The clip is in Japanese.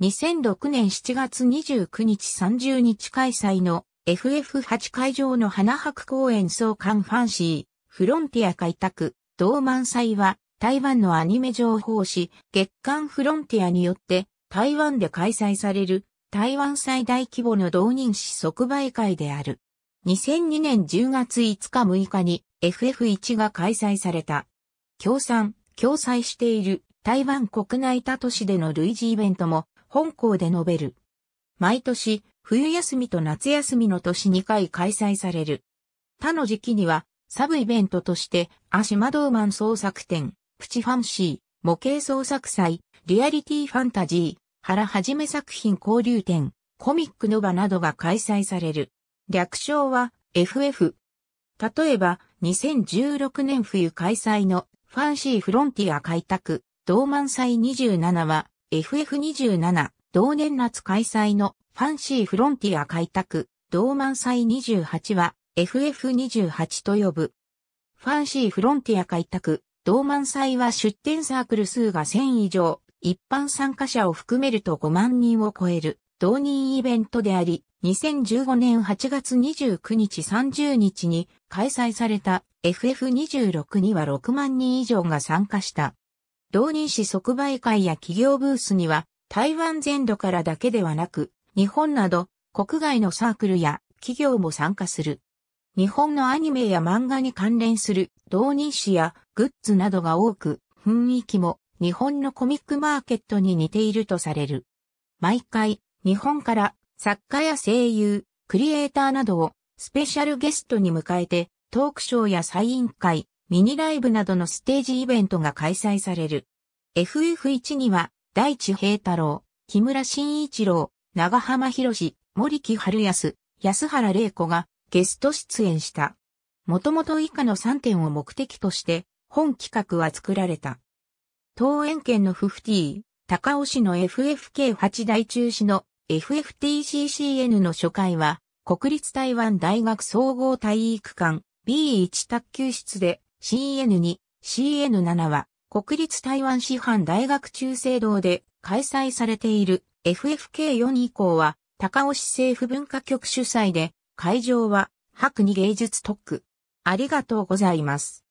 2006年7月29日30日開催の FF8 会場の花博公演総館ファンシー、フロンティア開拓、同満載は台湾のアニメ情報誌月刊フロンティアによって台湾で開催される台湾最大規模の同人誌即売会である。2002年10月5日6日に FF1 が開催された。共産、共催している台湾国内他都市での類似イベントも本校で述べる。毎年、冬休みと夏休みの年2回開催される。他の時期には、サブイベントとして、アシマドーマン創作展、プチファンシー、模型創作祭、リアリティファンタジー、原はじめ作品交流展、コミックの場などが開催される。略称は FF。例えば、2016年冬開催のファンシーフロンティア開拓、同満祭27は、FF27 同年夏開催のファンシーフロンティア開拓同満祭28は FF28 と呼ぶ。ファンシーフロンティア開拓同満祭は出展サークル数が1000以上、一般参加者を含めると5万人を超える同人イベントであり、2015年8月29日30日に開催された FF26 には6万人以上が参加した。同人誌即売会や企業ブースには、台湾全土からだけではなく、日本など国外のサークルや企業も参加する。日本のアニメや漫画に関連する同人誌やグッズなどが多く、雰囲気も日本のコミックマーケットに似ているとされる。毎回、日本から作家や声優、クリエイターなどをスペシャルゲストに迎えてトークショーやサイン会、ミニライブなどのステージイベントが開催される。FF1 には、大地平太郎、木村慎一郎、長浜博士、森木春康、安原玲子がゲスト出演した。もともと以下の3点を目的として、本企画は作られた。桃園県のフフティー、高尾市の FFK8 大中止の FFTCCN の初回は、国立台湾大学総合体育館 B1 卓球室で CN2、CN7 は国立台湾師範大学中正堂で開催されている FFK4 以降は高尾市政府文化局主催で会場は白に芸術特区。ありがとうございます。